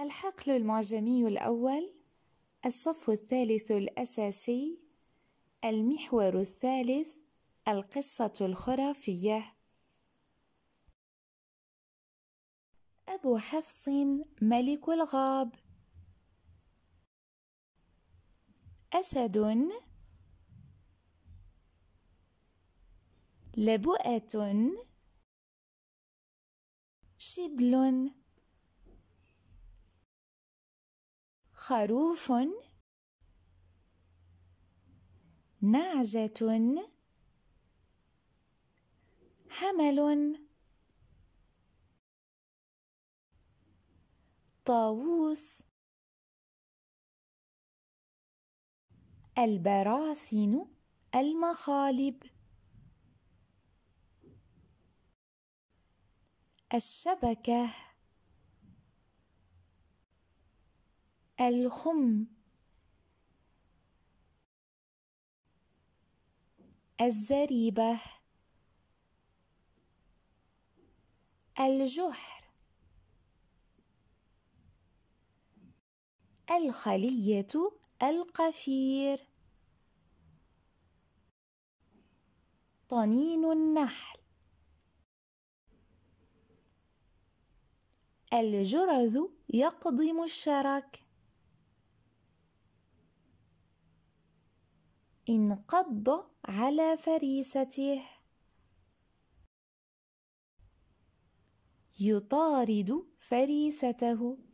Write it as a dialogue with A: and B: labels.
A: الحقل المعجمي الأول الصف الثالث الأساسي
B: المحور الثالث القصة الخرافية أبو حفص ملك الغاب أسد لبؤة
A: شبل خروف
B: نعجة
A: حمل طاووس البراثن المخالب
B: الشبكه الخم الزريبة الجحر الخلية القفير طنين النحل الجرذ يقضم الشرك انقض على فريسته
A: يطارد فريسته